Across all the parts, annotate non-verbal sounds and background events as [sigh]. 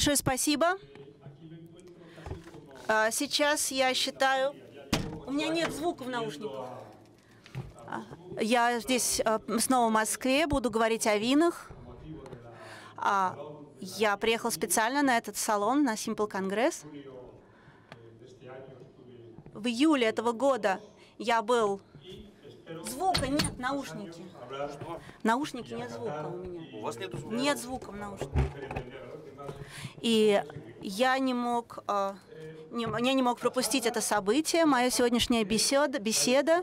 Большое спасибо. А, сейчас я считаю... У меня нет звука в наушниках. А, я здесь а, снова в Москве, буду говорить о винах. Я приехал специально на этот салон, на Simple Конгресс. В июле этого года я был... Звука нет, наушники. Наушники нет звука у меня. У вас нет звука? Нет звука в наушниках. И я не мог, а, не, я не мог пропустить это событие. Моя сегодняшняя беседа, беседа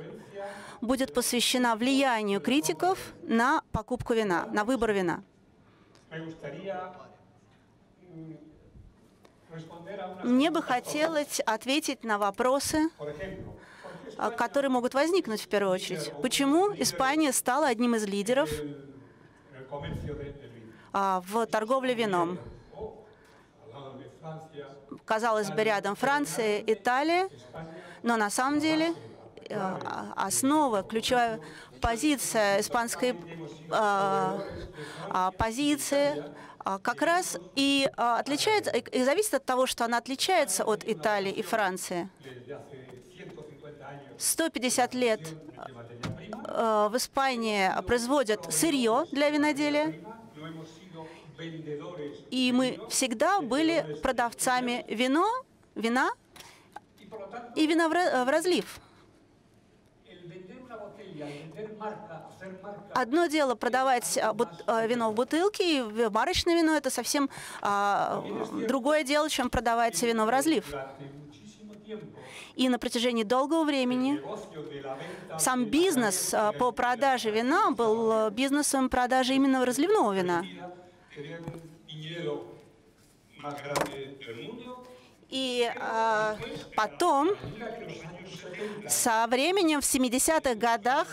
будет посвящена влиянию критиков на покупку вина, на выбор вина. Мне бы хотелось ответить на вопросы, а, которые могут возникнуть в первую очередь. Почему Испания стала одним из лидеров а, в торговле вином? казалось бы, рядом Франция, Италия, но на самом деле э, основа, ключевая позиция испанской э, а, позиции а, как раз и э, отличается, и зависит от того, что она отличается от Италии и Франции. 150 лет в Испании производят сырье для виноделия, и мы всегда были продавцами вино, вина и вина э, в разлив. Одно дело продавать а, э, вино в бутылке, и марочное э, вино – это совсем а, другое дело, чем продавать вино в разлив. И на протяжении долгого времени сам бизнес а, по продаже вина был бизнесом продажи именно разливного вина. И э, потом, со временем в 70-х годах,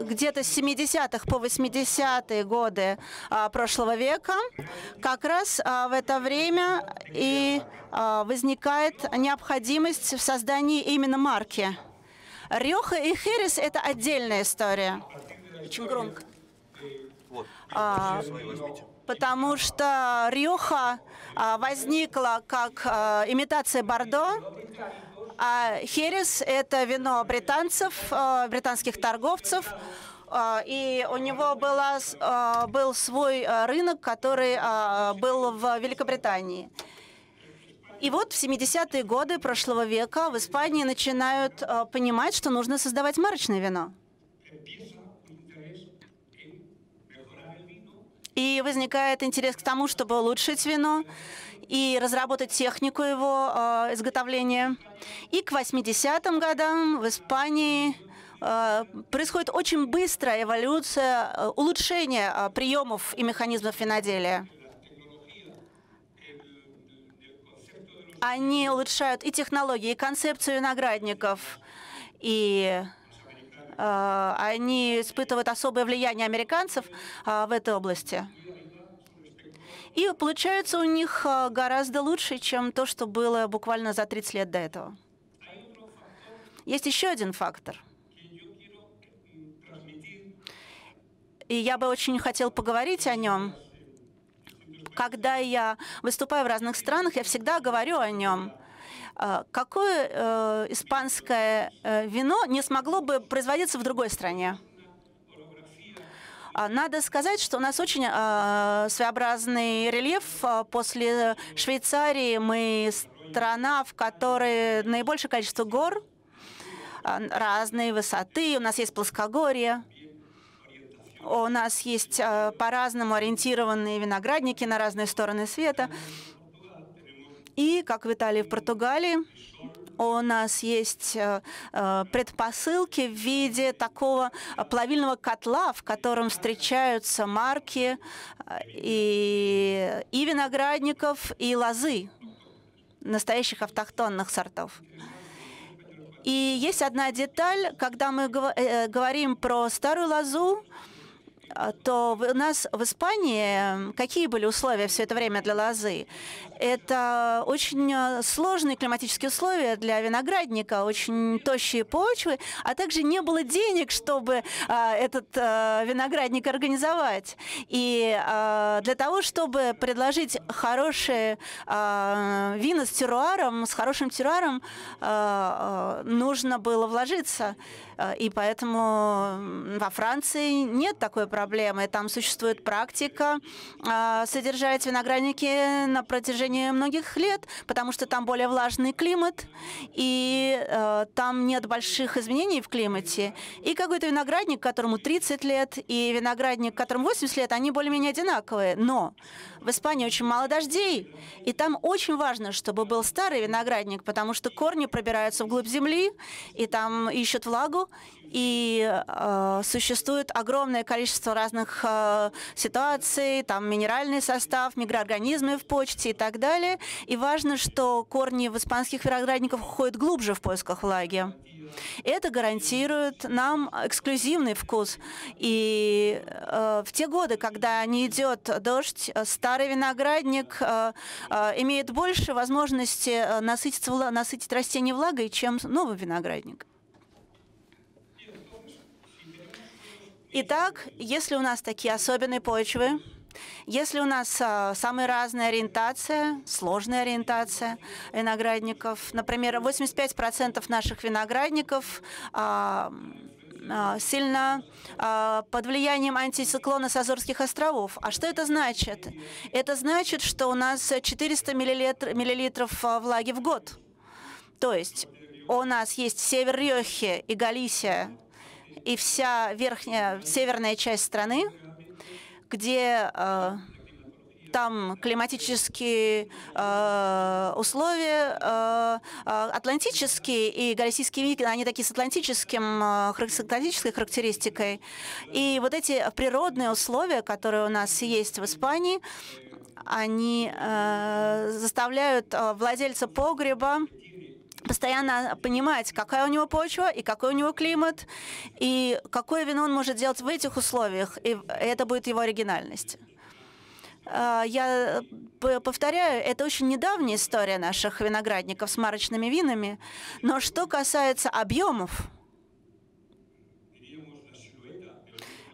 где-то с 70-х по 80-е годы а, прошлого века, как раз а, в это время и а, возникает необходимость в создании именно марки. Рёха и Херес – это отдельная история. Очень громко а, потому что Рюха а, возникла как а, имитация Бордо, а Херес – это вино британцев, а, британских торговцев, а, и у него была, а, был свой а, рынок, который был в Великобритании. И вот в 70-е годы прошлого века в Испании начинают понимать, что нужно создавать марочное вино. И возникает интерес к тому, чтобы улучшить вино и разработать технику его э, изготовления. И к 80-м годам в Испании э, происходит очень быстрая эволюция, э, улучшение э, приемов и механизмов виноделия. Они улучшают и технологии, и концепцию виноградников, и Э, они испытывают особое влияние американцев э, в этой области. И получается у них э, гораздо лучше, чем то, что было буквально за 30 лет до этого. Есть еще один фактор. И я бы очень хотел поговорить о нем. Когда я выступаю в разных странах, я всегда говорю о нем. А, какое э, испанское э, вино не смогло бы производиться в другой стране? А, надо сказать, что у нас очень э, своеобразный рельеф. После Швейцарии мы страна, в которой наибольшее количество гор, разные высоты, у нас есть плоскогорье, у нас есть э, по-разному ориентированные виноградники на разные стороны света. И, как Виталий в Португалии, у нас есть э, э, предпосылки в виде такого э, плавильного котла, в котором встречаются марки и, и виноградников, и лозы настоящих автохтонных сортов. И есть одна деталь, когда мы говорим про старую лозу, а, то у нас в Испании какие были условия все это время для лозы? Это очень э, сложные климатические условия для виноградника, очень тощие почвы, а также не было денег, чтобы а, этот а, виноградник организовать. И а, для того, чтобы предложить хорошие а, вина с теруаром, с хорошим теруаром, а, а, нужно было вложиться. Э, и поэтому во Франции нет такой проблемы проблемы. Там существует практика а, содержать виноградники на протяжении многих лет, потому что там более влажный климат, и э, там нет больших изменений в климате. И какой-то виноградник, которому 30 лет, и виноградник, которому 80 лет, они более-менее одинаковые. Но в Испании очень мало дождей, и там очень важно, чтобы был старый виноградник, потому что корни пробираются вглубь земли, и там ищут влагу, и э, существует огромное количество разных э, ситуаций, там минеральный состав, микроорганизмы в почте и так далее. И важно, что корни в испанских виноградников уходят глубже в поисках влаги. Это гарантирует нам эксклюзивный вкус. И э, в те годы, когда не идет дождь, старый виноградник э, э, имеет больше возможности э, насытить, насытить растение влагой, чем новый виноградник. Итак, если у нас такие особенные почвы, если у нас а, самая разная ориентация, сложная ориентация виноградников, например, 85% наших виноградников а, а, сильно а, под влиянием антициклона с Азорских островов. А что это значит? Это значит, что у нас 400 миллилитр, миллилитров а, влаги в год. То есть у нас есть север Рьохи и Галисия, и вся верхняя северная часть страны, где э, там климатические э, условия э, э атлантические и галисийские викинги, они такие с, атлантическим, э, с атлантической характеристикой. И вот эти природные условия, которые у нас есть в Испании, они э, заставляют э, владельца погреба постоянно понимать, какая у него почва и какой у него климат, и какое вино он может делать в этих условиях, и это будет его оригинальность. А, я э, повторяю, это очень недавняя история наших виноградников с марочными винами, но что касается объемов,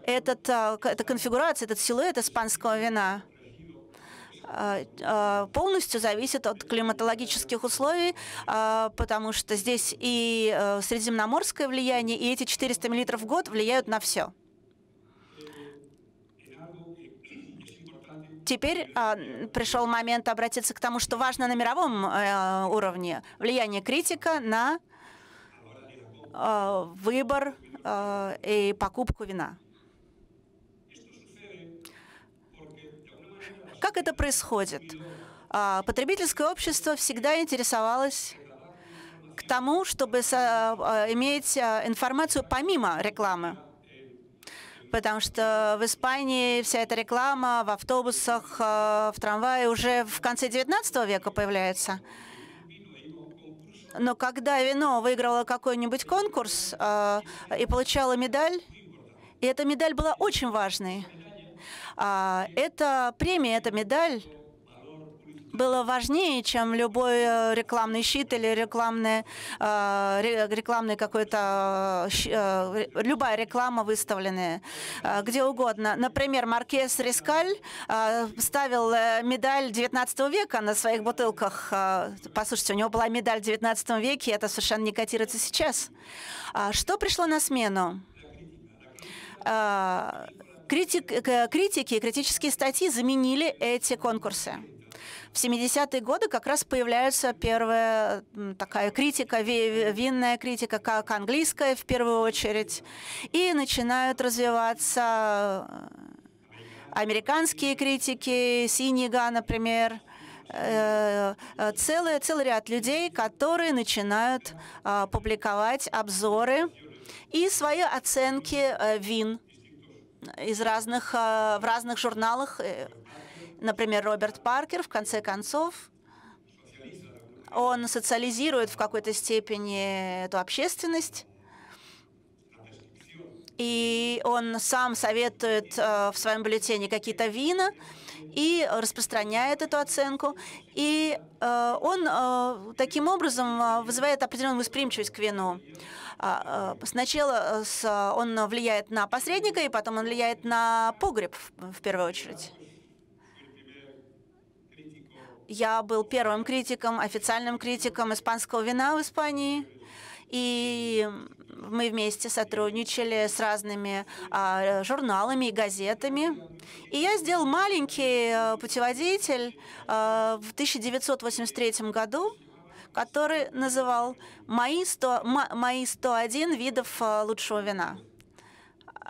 этот, а, эта конфигурация, этот силуэт испанского вина – Э, э, полностью зависит от климатологических условий, э, потому что здесь и средиземноморское влияние, и эти 400 мл в год влияют на все. Теперь а, пришел момент обратиться к тому, что важно на мировом уровне влияние критика на выбор и покупку вина. Как это происходит? А, потребительское общество всегда интересовалось к тому, чтобы а, иметь а, информацию помимо рекламы. Потому что в Испании вся эта реклама в автобусах, в трамвае уже в конце 19 века появляется. Но когда вино выигрывало какой-нибудь конкурс и получало медаль, и эта медаль была очень важной, а Эта премия, эта медаль было важнее, чем любой э, рекламный щит или рекламный, э, рекламный какой-то, э, любая реклама выставленная, где угодно. Например, Маркес Рискаль ставил медаль 19 века на своих бутылках. Послушайте, у него была медаль 19 веке, и это совершенно не котируется сейчас. А что пришло на смену? Критик, критики и критические статьи заменили эти конкурсы. В 70-е годы как раз появляется первая такая критика, винная критика, как английская в первую очередь, и начинают развиваться э, американские критики, Синига, например, э, э, целый, целый ряд людей, которые начинают публиковать обзоры и свои оценки вин из разных, э, в разных журналах. Э, например, Роберт Паркер, в конце концов, он социализирует в какой-то степени эту общественность. И он сам советует э, в своем бюллетене какие-то вина, и э, распространяет эту оценку. И э, он э, таким образом вызывает определенную восприимчивость к вину. А, сначала он влияет на посредника, и потом он влияет на погреб в первую очередь. Я был первым критиком, официальным критиком испанского вина в Испании. И мы вместе сотрудничали с разными а, журналами и газетами. И я сделал маленький а, путеводитель а, в 1983 году, который называл «Мои, сто мои 101 видов а, лучшего вина».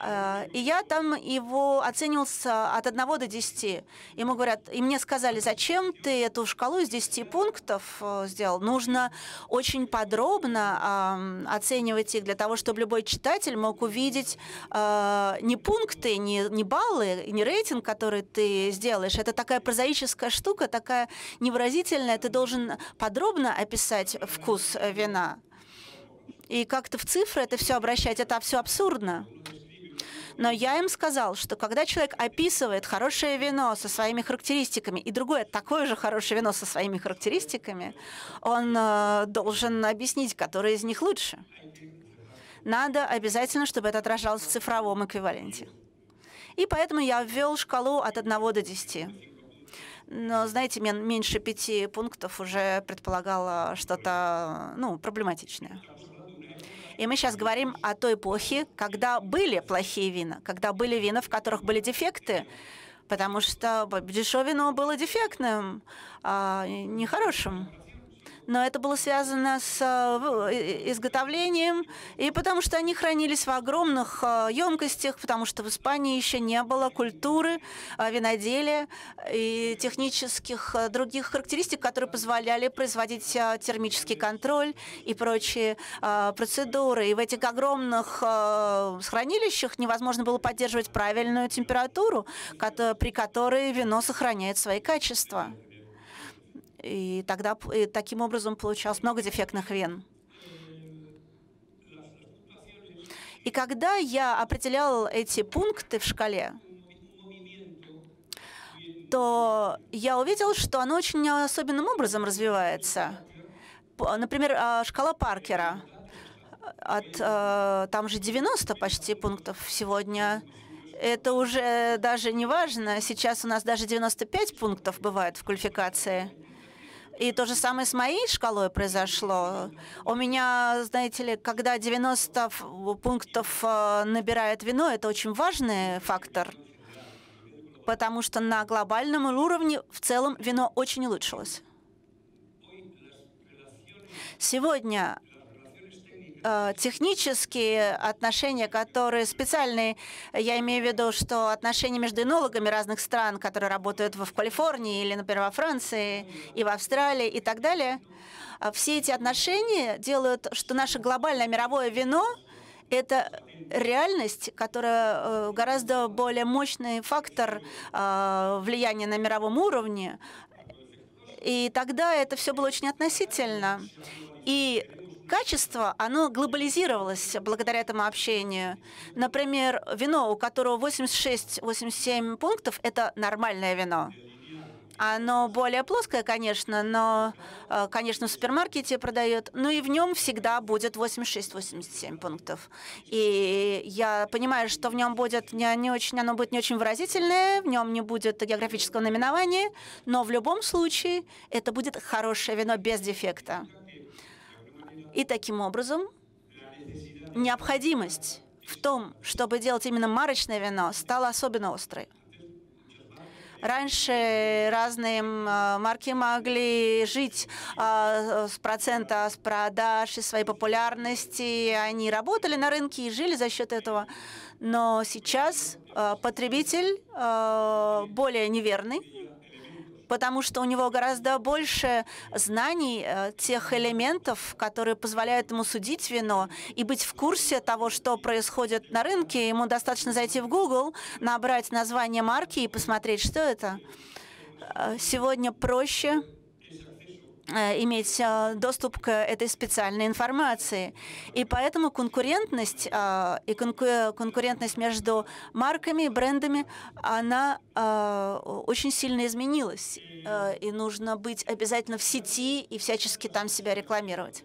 А, и я там его оценивал от 1 до 10. Ему говорят, и мне сказали, зачем ты эту шкалу из 10 пунктов э, сделал? Нужно очень подробно оценивать их для того, чтобы любой читатель мог увидеть а, не пункты, не баллы, не рейтинг, который ты сделаешь. Это такая прозаическая штука, такая невыразительная. Ты должен подробно описать вкус э, вина. И как-то в цифры это все обращать, это все абсурдно. Но я им сказал, что когда человек описывает хорошее вино со своими характеристиками и другое такое же хорошее вино со своими характеристиками, он э, должен объяснить, которое из них лучше. Надо обязательно, чтобы это отражалось в цифровом эквиваленте. И поэтому я ввел шкалу от 1 до 10. Но, знаете, меньше пяти пунктов уже предполагало что-то ну, проблематичное. И мы сейчас говорим о той эпохе, когда были плохие вина, когда были вина, в которых были дефекты, потому что дешевое вино было дефектным, а нехорошим но это было связано с э, э, изготовлением, и потому что они хранились в огромных э, емкостях, потому что в Испании еще не было культуры виноделия и технических других характеристик, которые позволяли производить термический контроль и прочие процедуры. И в этих огромных хранилищах невозможно было поддерживать правильную температуру, при которой вино сохраняет свои качества. И тогда и таким образом получалось много дефектных вен. И когда я определял эти пункты в шкале, то я увидел, что оно очень особенным образом развивается. Например, а, шкала Паркера. От, э, там же 90 почти пунктов сегодня. Это уже даже не важно. Сейчас у нас даже 95 пунктов бывает в квалификации. И то же самое с моей шкалой произошло. У меня, знаете ли, когда 90 э, пунктов э, набирает вино, это очень важный фактор, потому что на глобальном уровне в целом вино очень улучшилось. Сегодня Э, технические отношения, которые специальные, я имею в виду, что отношения между энологами разных стран, которые работают в Калифорнии или, например, во Франции и в Австралии и так далее, э, все эти отношения делают, что наше глобальное мировое вино – это реальность, которая э, гораздо более мощный фактор влияния на мировом уровне. И тогда это все было очень относительно. И качество, оно глобализировалось благодаря этому общению. Например, вино, у которого 86-87 пунктов, это нормальное вино. Оно более плоское, конечно, но, э, конечно, в супермаркете продает, но и в нем всегда будет 86-87 пунктов. И я понимаю, что в нем будет не, не очень, оно будет не очень выразительное, в нем не будет географического номинования, но в любом случае это будет хорошее вино без дефекта. И таким образом необходимость в том, чтобы делать именно марочное вино, стала особенно острой. Раньше разные э, марки могли жить а, э, с процента с продаж и своей популярности. Они работали на рынке и жили за счет этого. Но сейчас э, потребитель более неверный потому что у него гораздо больше знаний, э, тех элементов, которые позволяют ему судить вино и быть в курсе того, что происходит на рынке. Ему достаточно зайти в Google, набрать название марки и посмотреть, что это. Э, сегодня проще Э, иметь э, доступ к этой специальной информации. И поэтому конкурентность э, и конкурентность между марками и брендами, она очень сильно изменилась. И нужно быть обязательно в сети и всячески там себя рекламировать.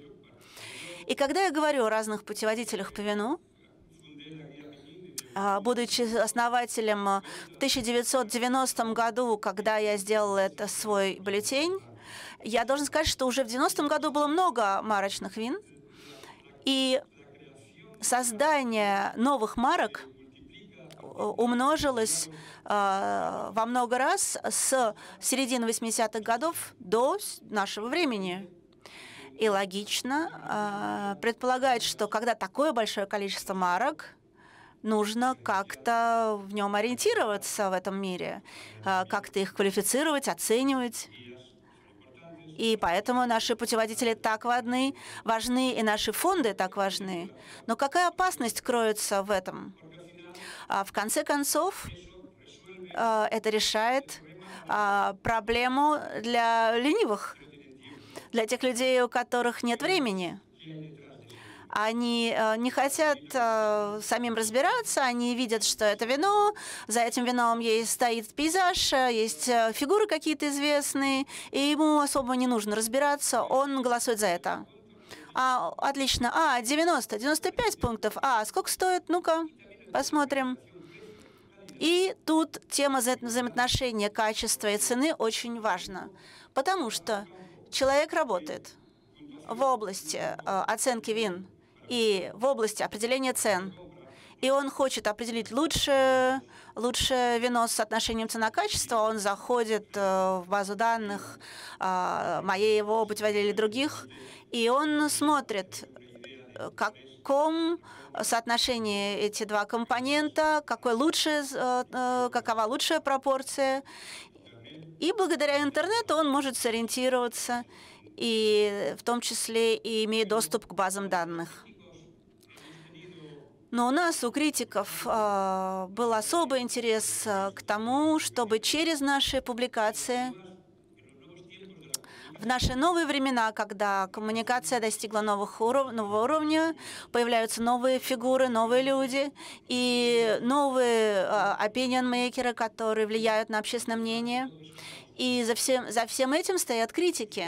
И когда я говорю о разных путеводителях по вину, будучи основателем в 1990 году, когда я сделала это свой бюллетень, я должен сказать, что уже в 90-м году было много марочных вин, и создание новых марок э, умножилось э, во много раз с середины 80-х годов до нашего времени. И логично э, предполагает, что когда такое большое количество марок, нужно как-то в нем ориентироваться в этом мире, э, как-то их квалифицировать, оценивать. И поэтому наши путеводители так важны, важны, и наши фонды так важны. Но какая опасность кроется в этом? А, в конце концов, а, это решает а, проблему для ленивых, для тех людей, у которых нет времени. Они э, не хотят э, самим разбираться, они видят, что это вино, за этим вином есть стоит пейзаж, э, есть фигуры какие-то известные, и ему особо не нужно разбираться, он голосует за это. А, отлично. А, 90, 95 пунктов. А, сколько стоит? Ну-ка, посмотрим. И тут тема вза взаимоотношения качества и цены очень важна, потому что человек работает в области э, оценки вин, и в области определения цен. И он хочет определить лучше, лучше вино с соотношением цена-качество. Он заходит э, в базу данных э, моей его путеводителя или других, и он смотрит, как э, каком соотношении эти два компонента, какой лучше, какова лучшая пропорция. И благодаря интернету он может сориентироваться, и в том числе и имея доступ к базам данных. Но у нас, у критиков, а, был особый интерес а, к тому, чтобы через наши публикации в наши новые времена, когда коммуникация достигла новых уров нового уровня, появляются новые фигуры, новые люди и новые а, opinion-мейкеры, которые влияют на общественное мнение. И за всем, за всем этим стоят критики.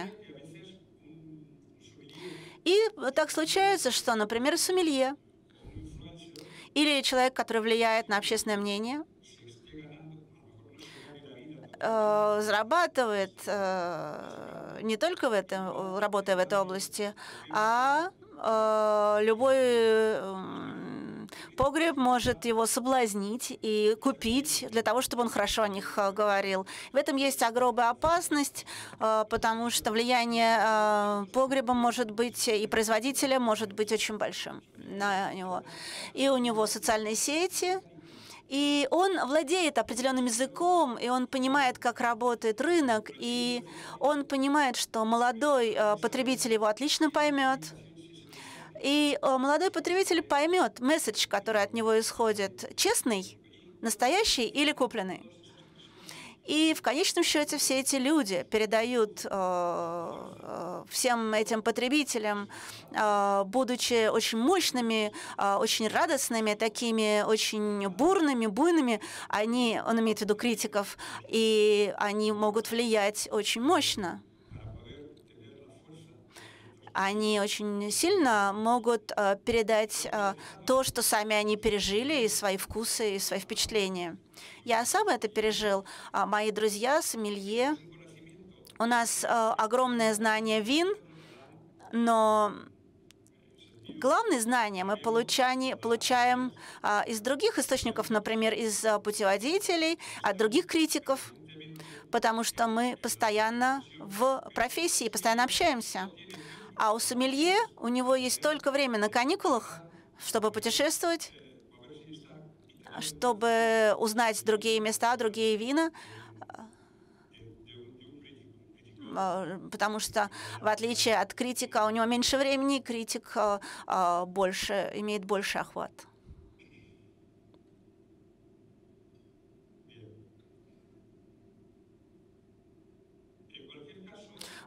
И так случается, что, например, сомелье – или человек, который влияет на общественное мнение, э, зарабатывает э, не только в этом, работая в этой области, а э, любой Погреб может его соблазнить и купить для того, чтобы он хорошо о них э, говорил. В этом есть огромная опасность, э, потому что влияние э, погреба может быть и производителя может быть очень большим на него. И у него социальные сети, и он владеет определенным языком, и он понимает, как работает рынок, и он понимает, что молодой потребитель его отлично поймет. И э, молодой потребитель поймет месседж, который от него исходит, честный, настоящий или купленный. И в конечном счете все эти люди передают э, э, всем этим потребителям, э, будучи очень мощными, э, очень радостными, такими очень бурными, буйными, они, он имеет в виду критиков, и они могут влиять очень мощно они очень сильно могут э, передать э, то, что сами они пережили, и свои вкусы, и свои впечатления. Я сам это пережил. А мои друзья, сомелье, у нас э, огромное знание вин, но главное знание мы получаем, получаем из других источников, например, из путеводителей, от других критиков, потому что мы постоянно в профессии, постоянно общаемся. А у сомелье у него есть только время на каникулах, чтобы путешествовать, чтобы узнать другие места, другие вина, а, потому что, в отличие от критика, у него меньше времени, критик а, а, больше, имеет больше охват.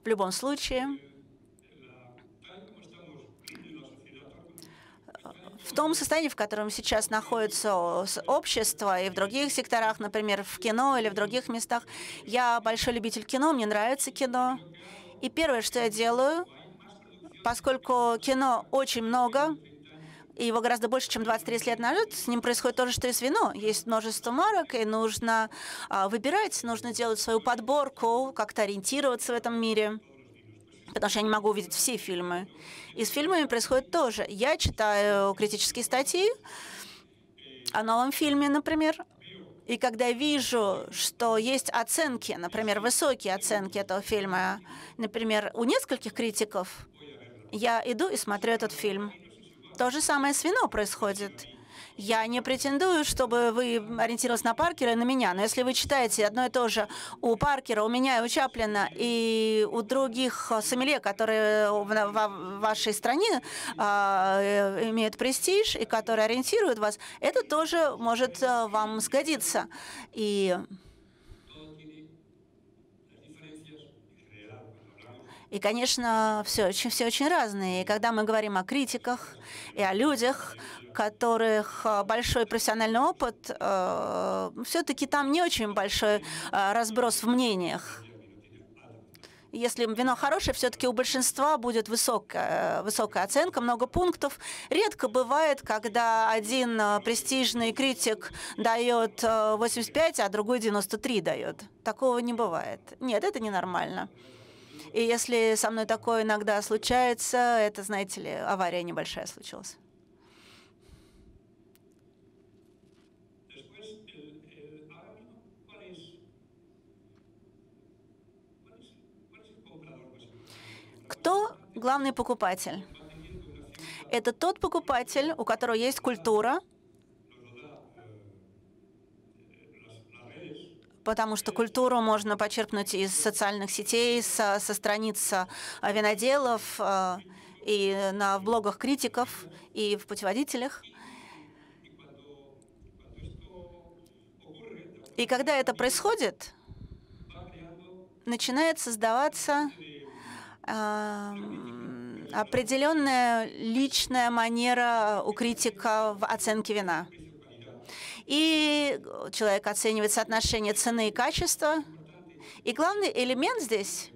В любом случае, в том состоянии, в котором сейчас находится общество и в других секторах, например, в кино или в других местах. Я большой любитель кино, мне нравится кино. И первое, что я делаю, поскольку кино очень много, и его гораздо больше, чем 20-30 лет назад, с ним происходит то же, что и с вино. Есть множество марок, и нужно а, выбирать, нужно делать свою подборку, как-то ориентироваться в этом мире потому что я не могу увидеть все фильмы. И с фильмами происходит тоже. Я читаю критические статьи о новом фильме, например, и когда вижу, что есть оценки, например, высокие оценки этого фильма, например, у нескольких критиков, я иду и смотрю этот фильм. То же самое с вино происходит. Я не претендую, чтобы вы ориентировались на Паркера и на меня, но если вы читаете одно и то же у Паркера, у меня и у Чаплина, и у других э, сомелье, которые в вашей стране а, э, имеют престиж и которые ориентируют вас, это тоже может э, вам сгодиться. И И, конечно, все, все очень разные. И когда мы говорим о критиках и о людях, которых э, большой профессиональный опыт, э, все-таки там не очень большой э, разброс в мнениях. Если вино хорошее, все-таки у большинства будет высокая, высокая оценка, много пунктов. Редко бывает, когда один престижный критик дает 85, а другой 93 дает. Такого не бывает. Нет, это ненормально. И если со мной такое иногда случается, это, знаете ли, авария небольшая случилась. Кто главный покупатель? Это тот покупатель, у которого есть культура, потому что культуру можно почерпнуть из социальных сетей, со, со страниц э, виноделов э, и на в блогах критиков и в путеводителях. И когда это происходит, начинает создаваться определенная личная манера э, у критика в оценке вина. И человек оценивает соотношение цены и качества. И главный элемент здесь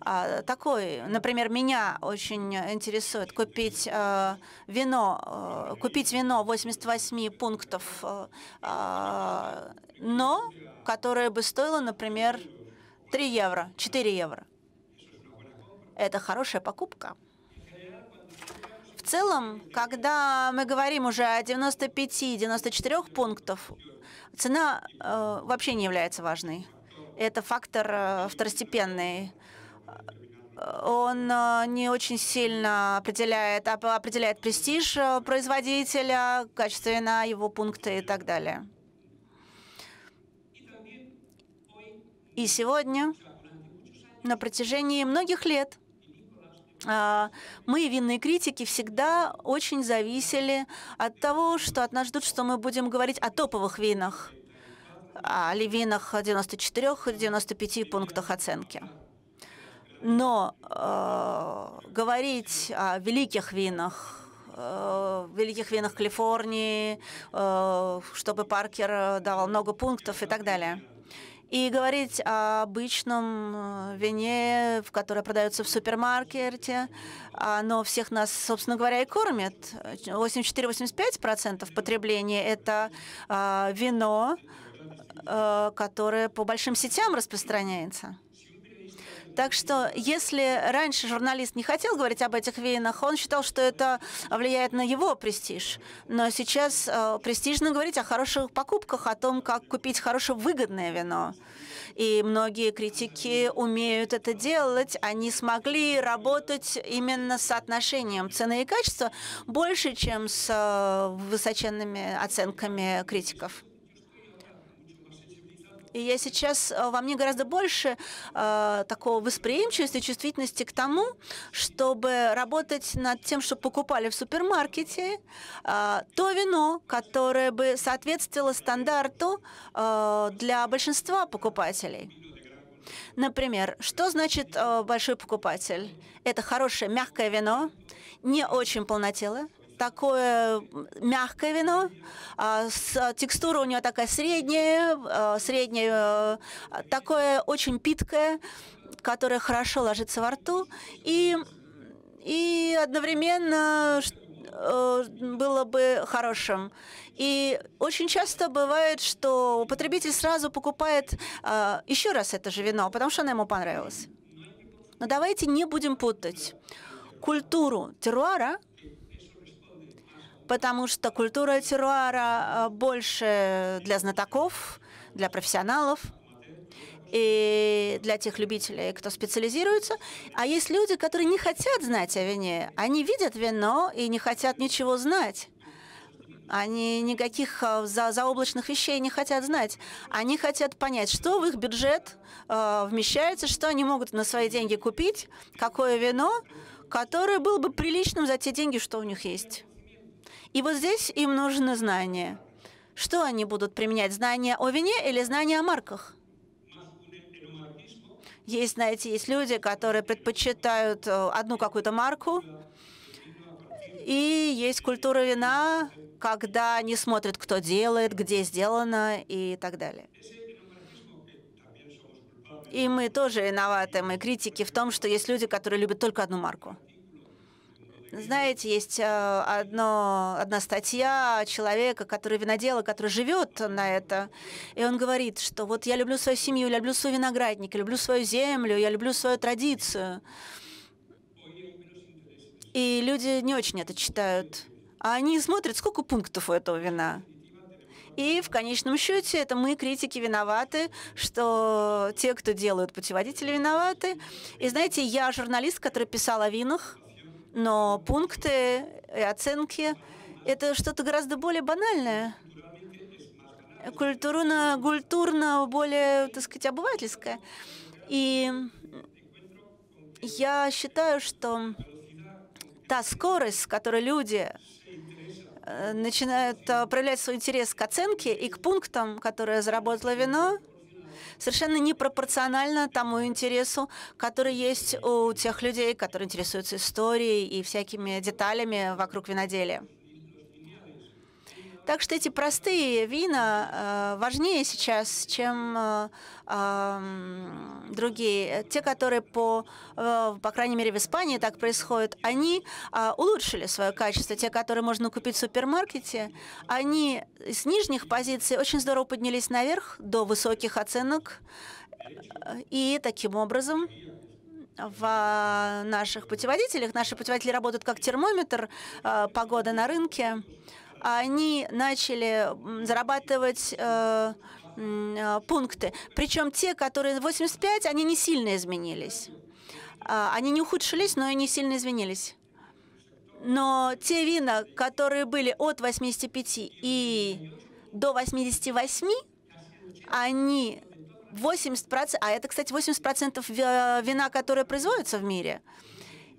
а, такой, например, меня очень интересует купить э, вино, э, купить вино 88 пунктов, э, а, но которое бы стоило, например, 3 евро, 4 евро это хорошая покупка. В целом, когда мы говорим уже о 95-94 пунктов, цена э, вообще не является важной. Это фактор э, второстепенный. Он э, не очень сильно определяет, определяет престиж э, производителя, качественно его пункты и так далее. И сегодня, на протяжении многих лет, а, мы, винные критики, всегда очень зависели от того, что от нас ждут, что мы будем говорить о топовых винах, о а, винах 94-95 пунктах оценки. Но э, говорить о великих винах, э, великих винах Калифорнии, э, чтобы Паркер давал много пунктов и так далее – и говорить о обычном э, вине, в которое продается в супермаркете, оно а, всех нас, собственно говоря, и кормит. 84-85% потребления – это а, вино, э, которое по большим сетям распространяется. Так что, если раньше журналист не хотел говорить об этих винах, он считал, что это влияет на его престиж. Но сейчас э, престижно говорить о хороших покупках, о том, как купить хорошее выгодное вино. И многие критики умеют это делать. Они смогли работать именно с соотношением цены и качества больше, чем с э, высоченными оценками критиков. И я сейчас э, во мне гораздо больше э, такого восприимчивости, чувствительности к тому, чтобы работать над тем, что покупали в супермаркете, э, то вино, которое бы соответствовало стандарту э, для большинства покупателей. Например, что значит э, большой покупатель? Это хорошее мягкое вино, не очень полнотелое, такое мягкое вино, а, а, текстура у него такая средняя, а, средняя, такое очень питкое, которое хорошо ложится во рту, и, и одновременно э, было бы хорошим. И очень часто бывает, что потребитель сразу покупает еще раз это же вино, потому что оно ему понравилось. Но давайте не будем путать культуру теруара – потому что культура теруара э, больше для знатоков, для профессионалов и для тех любителей, кто специализируется. А есть люди, которые не хотят знать о вине. Они видят вино и не хотят ничего знать. Они никаких э, за заоблачных вещей не хотят знать. Они хотят понять, что в их бюджет э, вмещается, что они могут на свои деньги купить, какое вино, которое было бы приличным за те деньги, что у них есть. И вот здесь им нужны знания. Что они будут применять? Знания о вине или знания о марках? Есть, знаете, есть люди, которые предпочитают э, одну какую-то марку, и есть культура вина, когда они смотрят, кто делает, где сделано и так далее. И мы тоже виноваты, мы критики в том, что есть люди, которые любят только одну марку. Ну, знаете, есть э, одно, одна статья человека, который винодела, который живет на это, и он говорит, что вот я люблю свою семью, я люблю свой виноградник, я люблю свою землю, я люблю свою традицию. И люди не очень это читают. А они смотрят, сколько пунктов у этого вина. И в конечном счете это мы, критики, виноваты, что те, кто делают путеводители, виноваты. И знаете, я журналист, который писал о винах, но пункты и оценки — это что-то гораздо более банальное, культурно, культурно более, так сказать, обывательское. И я считаю, что та скорость, с которой люди э, начинают э, проявлять свой интерес к оценке и к пунктам, которые заработало вино, совершенно непропорционально тому интересу, который есть у тех людей, которые интересуются историей и всякими деталями вокруг виноделия. Так что эти простые вина э, важнее сейчас, чем э, другие. Э, те, которые по, по крайней мере, в Испании так происходит, они а, улучшили свое качество. Те, которые можно купить в супермаркете, они с нижних позиций очень здорово поднялись наверх до высоких оценок. И таким образом в а, наших путеводителях. Наши путеводители работают как термометр э, погоды на рынке они начали зарабатывать э, э, пункты. Причем те, которые 85, они не сильно изменились. А, они не ухудшились, но и не сильно изменились. Но те вина, которые были от 85 и до 88, они 80%, а это, кстати, 80% э, вина, которое производится в мире.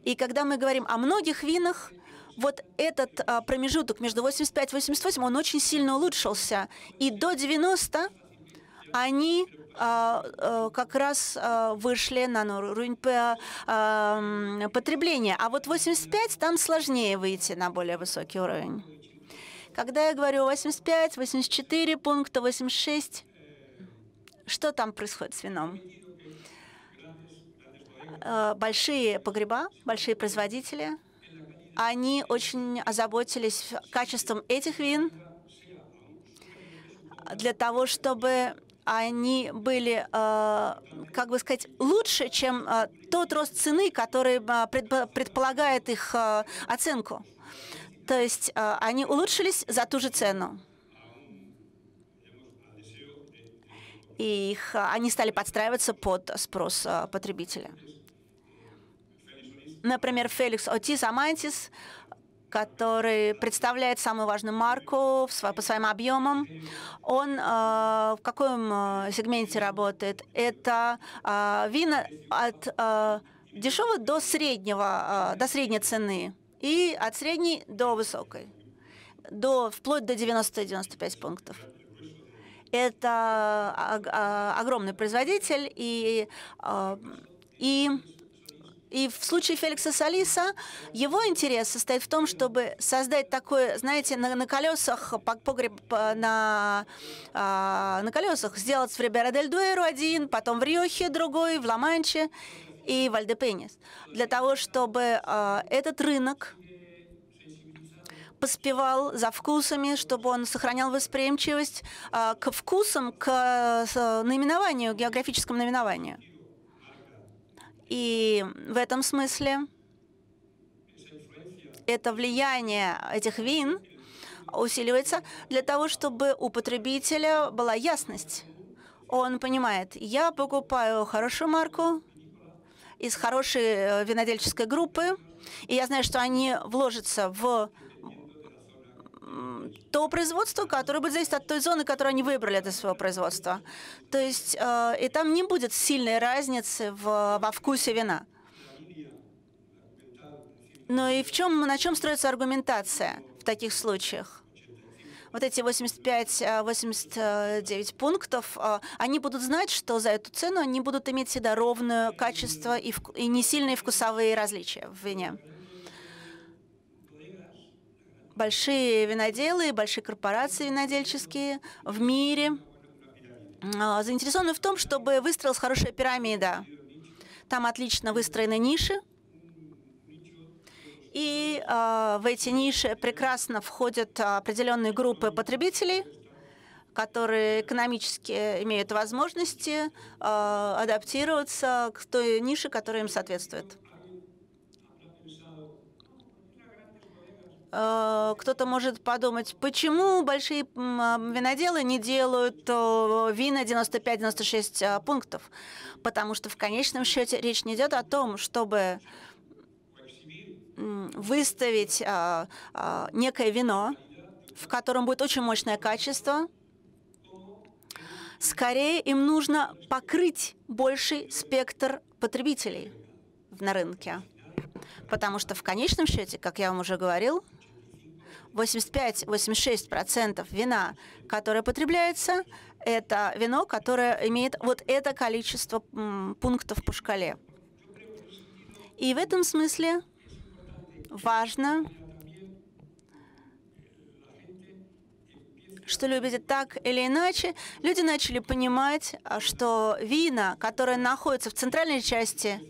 И когда мы говорим о многих винах, вот этот а, промежуток между 85 88, он очень сильно улучшился. И до 90 они а, а, как раз а, вышли на уровень а, потребления. А вот 85 там сложнее выйти на более высокий уровень. Когда я говорю 85, 84 пункта, 86, что там происходит с вином? А, большие погреба, большие производители – они очень озаботились качеством этих вин для того, чтобы они были, э, как бы сказать, лучше, чем э, тот рост цены, который э, предполагает их оценку. То есть они улучшились за ту же цену. И их, они стали подстраиваться под спрос потребителя. Например, Феликс Отис Амантис, который представляет самую важную марку по своим объемам. Он э, в каком э, сегменте работает? Это э, вина от дешевого до среднего, до средней цены и от средней до высокой, до, вплоть до 90-95 пунктов. Это а, огромный производитель, и, и и в случае Феликса Салиса его интерес состоит в том, чтобы создать такое, знаете, на, на колесах погреб на, а, на колесах сделать в Рибера дель Дуэру один, потом в Риохе другой, в Ламанче и в Альдепенис, для того, чтобы а, этот рынок поспевал за вкусами, чтобы он сохранял восприимчивость а, к вкусам, к, к наименованию, географическому наименованию. И в этом смысле это влияние этих вин усиливается для того, чтобы у потребителя была ясность. Он понимает, я покупаю хорошую марку из хорошей э, винодельческой группы, и я знаю, что они вложатся в то производство, которое будет зависеть от той зоны, которую они выбрали для своего производства. То есть э, и там не будет сильной разницы в, во вкусе вина. Но и в чем, на чем строится аргументация в таких случаях? Вот эти 85-89 э, пунктов, э, они будут знать, что за эту цену они будут иметь всегда ровное качество и, и не сильные вкусовые различия в вине большие виноделы, большие корпорации винодельческие в мире а, заинтересованы в том, чтобы выстроилась хорошая пирамида. Там отлично выстроены ниши, и э, в эти ниши прекрасно входят определенные группы потребителей, которые экономически имеют возможности э, адаптироваться к той нише, которая им соответствует. Э, кто-то может подумать, почему большие а, виноделы не делают э, вина 95-96 э, пунктов? Потому что в конечном счете речь не идет о том, чтобы выставить некое вино, в котором будет очень мощное качество, скорее им нужно покрыть больший спектр потребителей на рынке. Потому что в конечном счете, как я вам уже говорил, 85-86% вина, которое потребляется, это вино, которое имеет вот это количество пунктов по шкале. И в этом смысле важно, что любите так или иначе, люди начали понимать, а, что вина, которые находятся в центральной части,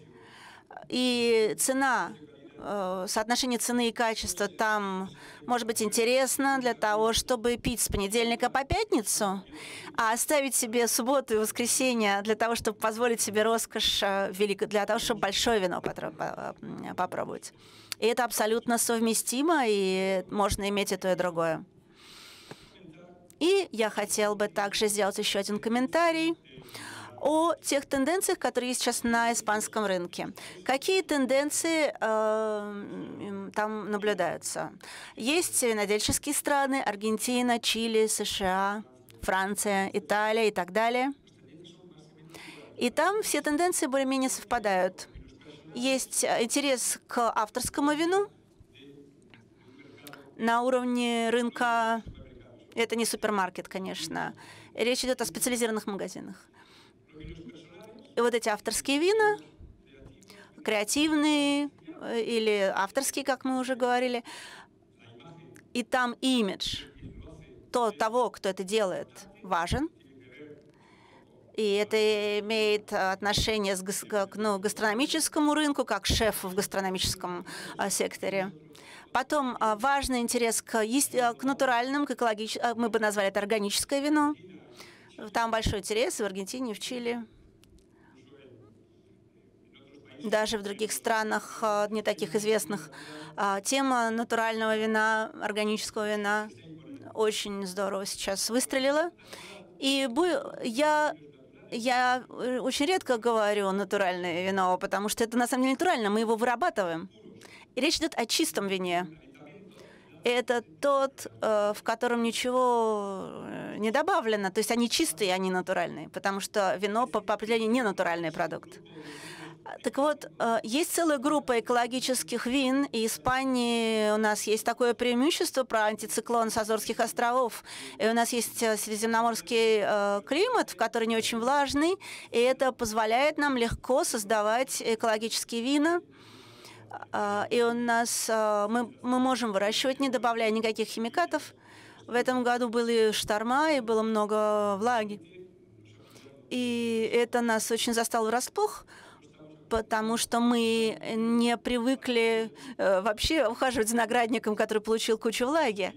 и цена Э, соотношение цены и качества там может быть интересно для того, чтобы пить с понедельника по пятницу, а оставить себе субботу и воскресенье для того, чтобы позволить себе роскошь, э, для того, чтобы большое вино попробовать. И это абсолютно совместимо, и можно иметь и то, и другое. И я хотел бы также сделать еще один комментарий о тех тенденциях, которые есть сейчас на испанском рынке. Какие тенденции э, там наблюдаются? Есть винодельческие страны, Аргентина, Чили, США, Франция, Италия и так далее. И там все тенденции более-менее совпадают. Есть э, интерес к авторскому вину на уровне рынка. Это не супермаркет, конечно. Речь идет о специализированных магазинах. И вот эти авторские вина, креативные э, или авторские, как мы уже говорили, и там имидж то, того, кто это делает, важен. И это имеет отношение к ну, гастрономическому рынку, как шеф в гастрономическом а, секторе. Потом а, важный интерес к, э, к натуральным, к экологическим, э, мы бы назвали это органическое вино. Там большой интерес в Аргентине, в Чили. Даже в других странах, э, не таких известных. А, тема натурального вина, органического вина очень здорово сейчас выстрелила. И я я очень редко говорю натуральное вино, потому что это на самом деле натурально, мы его вырабатываем. И речь идет о чистом вине это тот, э, в котором ничего э, не добавлено. То есть они чистые, они натуральные, потому что вино по, определению не натуральный продукт. Так вот, э, есть целая группа экологических вин, и в Испании у нас есть такое преимущество про антициклон с Азорских островов, и у нас есть средиземноморский климат, который не очень влажный, и это позволяет нам легко создавать экологические вина, а, и у нас а, мы, мы можем выращивать, не добавляя никаких химикатов. В этом году были шторма и было много влаги. И это нас очень застало врасплох, потому что мы не привыкли э, вообще ухаживать за наградником, который получил кучу влаги.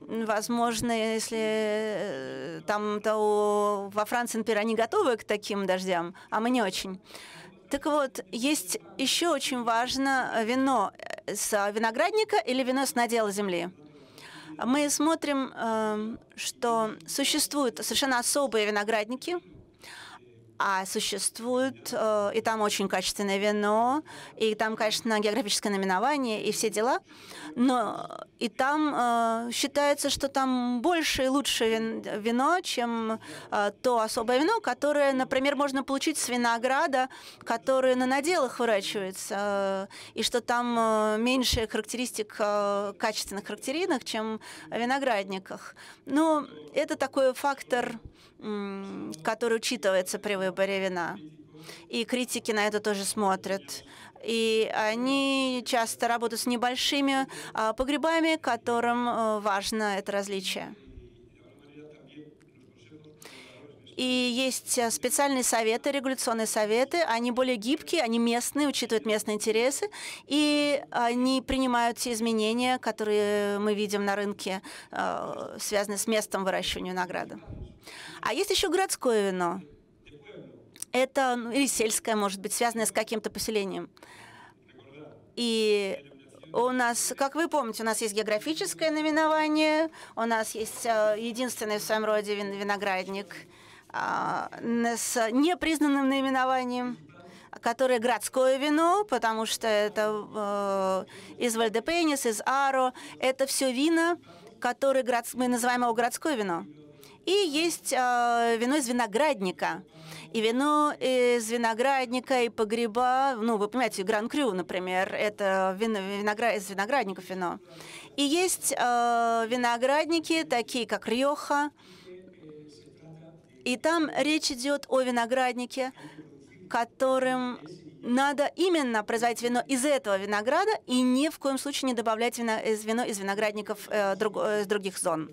Возможно, если э, там то во Франции, например, они готовы к таким дождям, а мы не очень. Так вот, есть еще очень важно э, вино э, с виноградника или вино с надела земли. Мы смотрим, эм, что существуют совершенно особые виноградники, а существует, э, и там очень качественное вино, и там, конечно, географическое наименование и все дела, но и там э, считается, что там больше и лучше вино, чем э, то особое вино, которое, например, можно получить с винограда, которое на наделах выращивается, э, и что там э, меньше характеристик, э, качественных характеристик, чем в виноградниках. Но ну, это такой фактор, э, который учитывается при выборе вина. И критики на это тоже смотрят и они часто работают с небольшими а, погребами, которым э, важно это различие. И есть э, специальные советы, регуляционные советы. Они более гибкие, они местные, учитывают местные интересы. И они принимают те изменения, которые мы видим на рынке, э, связанные с местом выращивания винограда. А есть еще городское вино это ну, или сельское, может быть, связанное с каким-то поселением. И у нас, как вы помните, у нас есть географическое наименование, у нас есть э, единственный в своем роде виноградник а, с непризнанным наименованием которое городское вино, потому что это э, из Вальдепенис, из Аро. Это все вина, которые мы называем его городское вино. И есть э, вино из виноградника – и вино из виноградника, и погреба. Ну, вы понимаете, Гран-Крю, например, это вино, виноград, из виноградников вино. И есть э, виноградники, такие как Рьоха, и там речь идет о винограднике, которым надо именно производить вино из этого винограда и ни в коем случае не добавлять вино из, э, вино из виноградников э, друг, э, из других зон.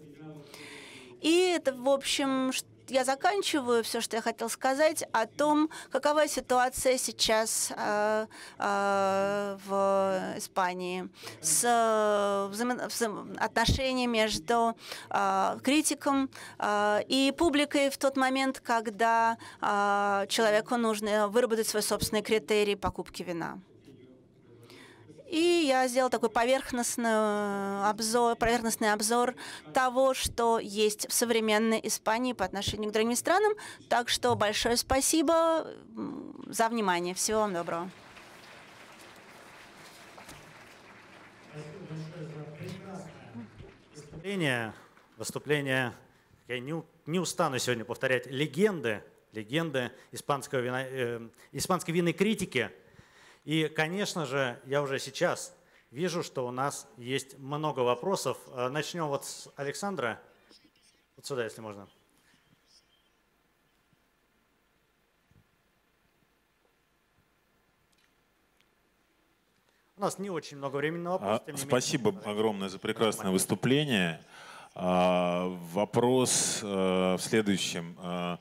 И это, в общем, что я заканчиваю все, что я хотел сказать о том, какова ситуация сейчас э, э, в Испании с э, отношениями между э, критиком э, и публикой в тот момент, когда э, человеку нужно выработать свой собственный критерий покупки вина. И я сделал такой поверхностный э, обзор, поверхностный обзор того, что есть в современной Испании по отношению к другим странам. Так что большое спасибо за внимание. Всего вам доброго. Выступление, выступление, я не, не устану сегодня повторять, легенды, легенды испанского вина, э, испанской винной критики – и, конечно же, я уже сейчас вижу, что у нас есть много вопросов. Э, начнем вот с Александра. Вот сюда, если можно. У нас не очень много времени на вопросы. А, спасибо менее, огромное за прекрасное выступление. А, вопрос а, в следующем. Э,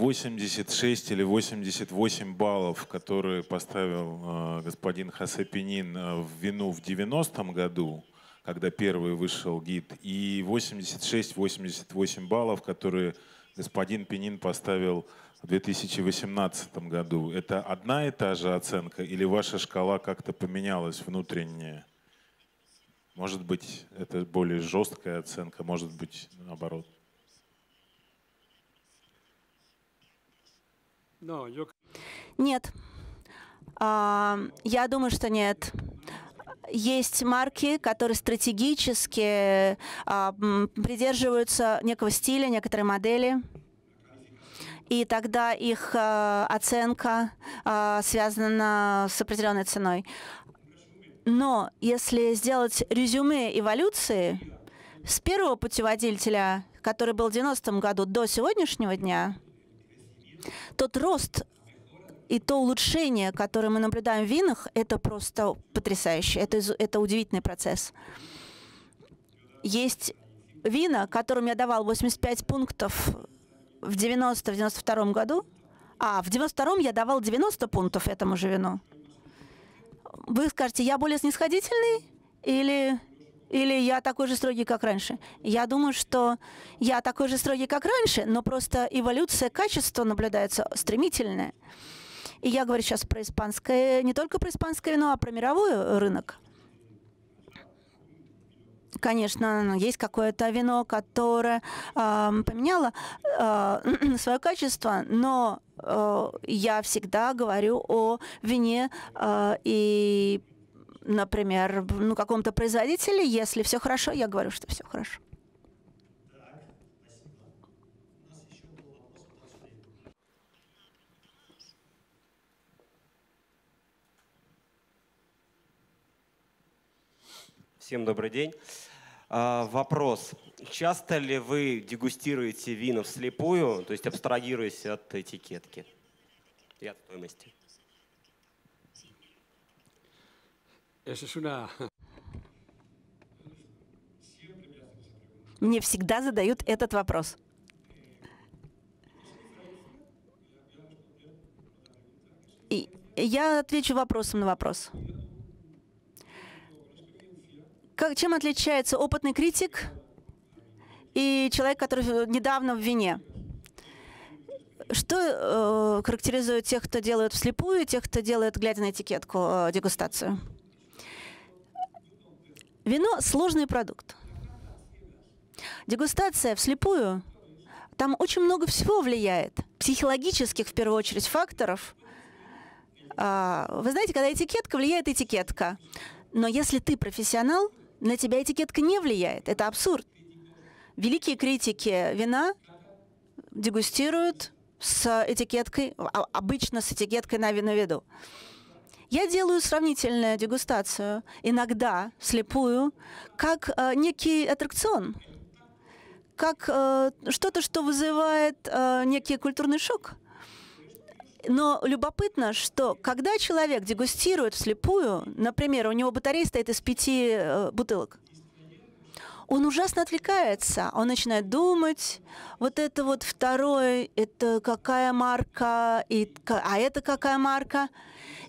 86 или 88 баллов, которые поставил э, господин Хосе а, в вину в 90-м году, когда первый вышел гид, и 86-88 баллов, которые господин Пинин поставил в 2018 году. Это одна и та же оценка или ваша шкала как-то поменялась внутренне? Может быть, это более жесткая оценка, может быть, наоборот. Нет. А, я думаю, что нет. Есть марки, которые стратегически а, придерживаются некого стиля, некоторой модели и тогда их э, оценка э, связана с определенной ценой. Но если сделать резюме эволюции с первого путеводителя, который был в 90-м году до сегодняшнего дня, тот рост и то улучшение, которое мы наблюдаем в винах, это просто потрясающе. Это, это удивительный процесс. Есть вина, которым я давал 85 пунктов в 90-92 году. А, в 92-м я давал 90 пунктов этому же вину. Вы скажете, я более снисходительный или или я такой же строгий, как раньше? Я думаю, что я такой же строгий, как раньше, но просто эволюция качества наблюдается стремительная. И я говорю сейчас про испанское, не только про испанское вино, а про мировой рынок. Конечно, ну, есть какое-то вино, которое э, поменяло э, [clears throat] свое качество, но э, я всегда говорю о вине э, и например, ну, каком-то производителе, если все хорошо, я говорю, что все хорошо. Всем добрый день. А, вопрос. Часто ли вы дегустируете вина вслепую, то есть абстрагируясь от этикетки и от стоимости? Eso es una... Мне всегда задают этот вопрос. И я отвечу вопросом на вопрос. Как, чем отличается опытный критик и человек, который недавно в вине? Что э, характеризует тех, кто делает вслепую, тех, кто делает, глядя на этикетку, э, дегустацию? Вино – сложный продукт. Дегустация вслепую, там очень много всего влияет. Психологических, в первую очередь, факторов. А, вы знаете, когда этикетка, влияет этикетка. Но если ты профессионал, на тебя этикетка не влияет. Это абсурд. Великие критики вина дегустируют с этикеткой, а, обычно с этикеткой на виду. Я делаю сравнительную дегустацию, иногда слепую, как э, некий аттракцион, как э, что-то, что вызывает э, некий культурный шок. Но любопытно, что когда человек дегустирует вслепую, например, у него батарея стоит из пяти э, бутылок, он ужасно отвлекается, он начинает думать, вот это вот второй, это какая марка, и, а это какая марка.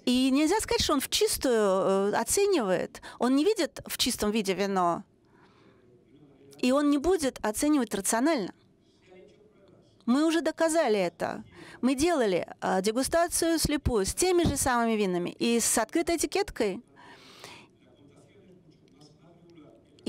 И нельзя сказать, что он в чистую э, оценивает, он не видит в чистом виде вино, и он не будет оценивать рационально. Мы уже доказали это. Мы делали э, дегустацию слепую с теми же самыми винами и с открытой этикеткой.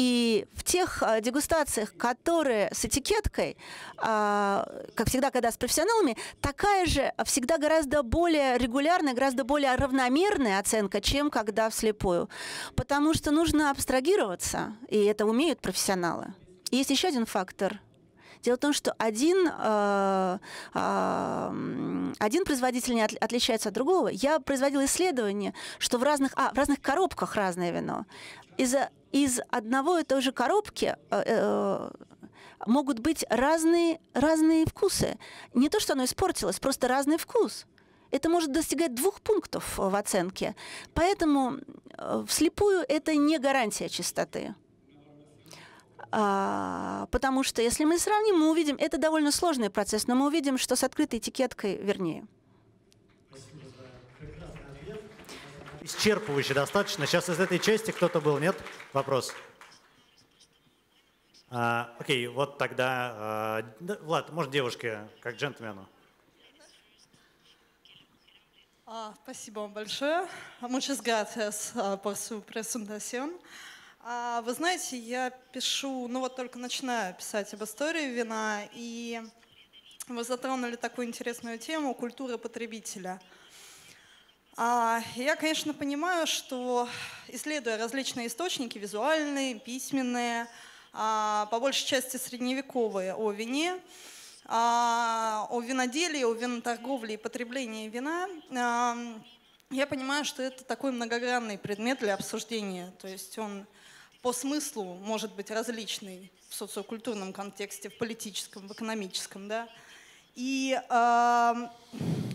И в тех а, дегустациях, которые с этикеткой, а, как всегда, когда с профессионалами, такая же а, всегда гораздо более регулярная, гораздо более равномерная оценка, чем когда вслепую. Потому что нужно абстрагироваться, и это умеют профессионалы. И есть еще один фактор Дело в том, что один, э, э, один производитель не от, отличается от другого. Я производила исследование, что в разных, а, в разных коробках разное вино. Из-за из одного и той же коробки э, э, могут быть разные, разные вкусы. Не то, что оно испортилось, просто разный вкус. Это может достигать двух пунктов в оценке. Поэтому э, вслепую это не гарантия чистоты. А, потому что если мы сравним, мы увидим, это довольно сложный процесс, но мы увидим, что с открытой этикеткой вернее. исчерпывающе достаточно. Сейчас из этой части кто-то был, нет? Вопрос. А, окей, вот тогда, а, Влад, может девушке, как джентльмену. А, спасибо вам большое. Muchas gracias а, por su presentación. А, вы знаете, я пишу, ну вот только начинаю писать об истории вина, и вы затронули такую интересную тему культуры потребителя – а, я, конечно, понимаю, что исследуя различные источники, визуальные, письменные, а, по большей части средневековые о вине, а, о виноделии, о виноторговле и потреблении вина, я понимаю, что это такой многогранный предмет для обсуждения. То есть он по смыслу может быть различный в социокультурном контексте, в политическом, в экономическом. Да? И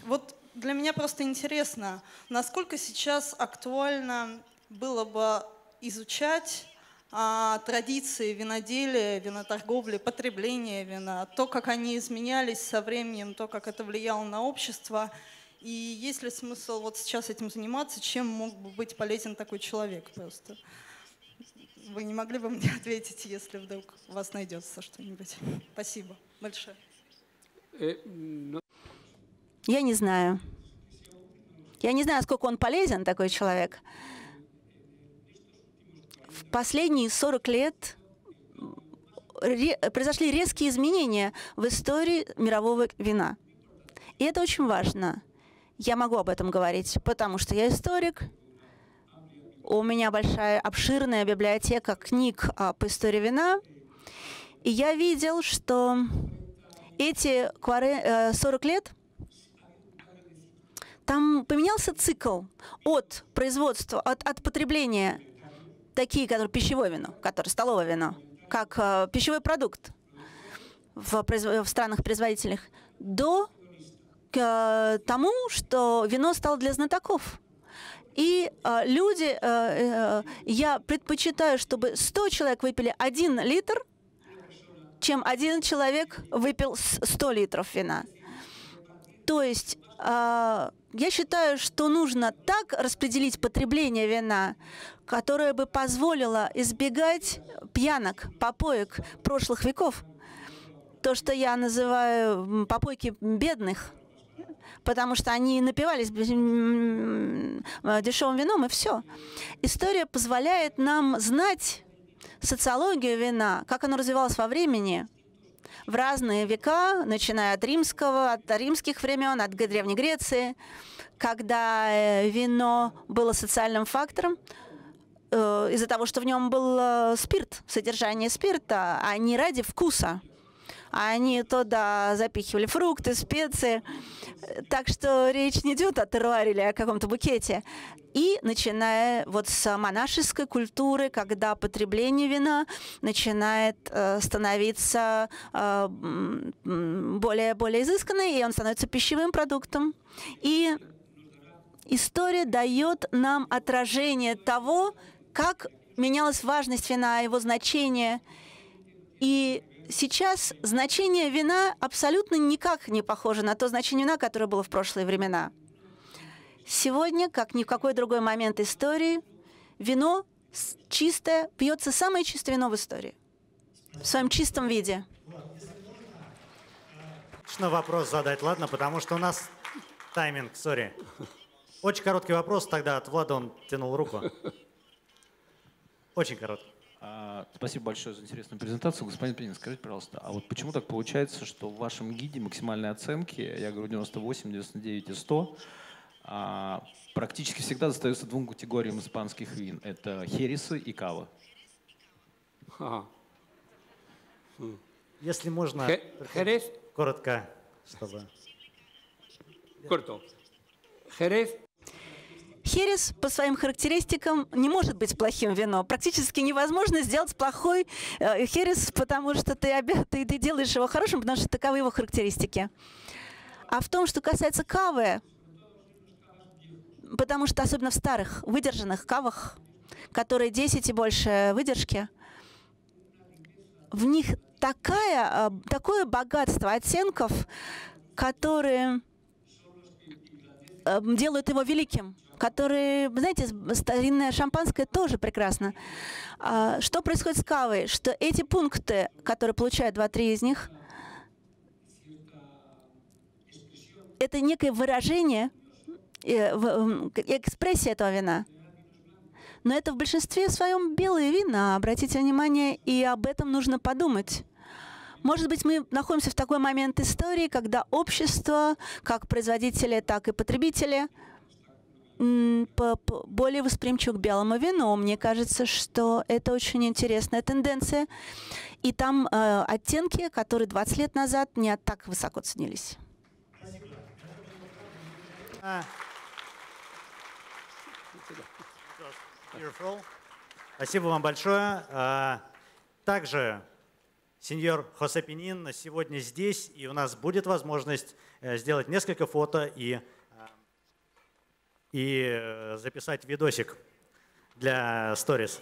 вот для меня просто интересно, насколько сейчас актуально было бы изучать а, традиции виноделия, виноторговли, потребления вина, то, как они изменялись со временем, то, как это влияло на общество. И есть ли смысл вот сейчас этим заниматься, чем мог бы быть полезен такой человек просто? Вы не могли бы мне [laughs] ответить, если вдруг у вас найдется что-нибудь? Спасибо большое. Э, ну я не знаю. Я не знаю, сколько он полезен, такой человек. В последние 40 лет произошли резкие изменения в истории мирового вина. И это очень важно. Я могу об этом говорить, потому что я историк. У меня большая, обширная библиотека книг а, по истории вина. И я видел, что эти 40 э, лет там поменялся цикл от производства, от, от потребления, такие, которые пищевое вино, которые столовое вино, как э, пищевой продукт в, в странах-производителях, до к тому, что вино стало для знатоков. И э, люди, э, э, я предпочитаю, чтобы 100 человек выпили 1 литр, чем один человек выпил 100 литров вина. То есть а, я считаю, что нужно так распределить потребление вина, которое бы позволило избегать пьянок, попоек прошлых веков. То, что я называю попойки бедных, потому что они напивались дешевым вином, и все. История позволяет нам знать социологию вина, как оно развивалось во времени – в разные века, начиная от римского, от римских времен, от Древней Греции, когда э, вино было социальным фактором, э, из-за того, что в нем был э, спирт, содержание спирта, а не ради вкуса – они туда запихивали фрукты, специи. Так что речь не идет о терруаре или о каком-то букете. И начиная вот с монашеской культуры, когда потребление вина начинает э, становиться более э, более, более изысканной, и он становится пищевым продуктом. И история дает нам отражение того, как менялась важность вина, его значение. И Сейчас значение вина абсолютно никак не похоже на то значение вина, которое было в прошлые времена. Сегодня, как ни в какой другой момент истории, вино чистое, пьется самое чистое вино в истории. В своем чистом виде. Можно вопрос задать, ладно? Потому что у нас тайминг, сори. Очень короткий вопрос тогда от Влада, он тянул руку. Очень короткий. А, спасибо большое за интересную презентацию. Господин Пенин, скажите, пожалуйста, а вот почему так получается, что в вашем гиде максимальные оценки, я говорю 98, 99 и 100, а, практически всегда достаются двум категориям испанских вин. Это хересы и кава. Хм. Если можно, Херес? коротко, чтобы... Корто. Херес Херес по своим характеристикам не может быть плохим вино. Практически невозможно сделать плохой э, херес, потому что ты, ты, ты делаешь его хорошим, потому что таковы его характеристики. А в том, что касается кавы, потому что особенно в старых, выдержанных кавах, которые 10 и больше выдержки, в них такая, э, такое богатство оттенков, которые э, делают его великим которые, знаете, старинное шампанское тоже прекрасно. А, что происходит с кавой? Что эти пункты, которые получают два-три из них, это некое выражение, э, экспрессия этого вина. Но это в большинстве своем белые вина, обратите внимание, и об этом нужно подумать. Может быть, мы находимся в такой момент истории, когда общество, как производители, так и потребители – более восприимчив к белому вину. Мне кажется, что это очень интересная тенденция. И там э, оттенки, которые 20 лет назад не так высоко ценились. Спасибо вам большое. А, также сеньор Хосепинин Пенин сегодня здесь, и у нас будет возможность э, сделать несколько фото и и э, записать видосик для сторис.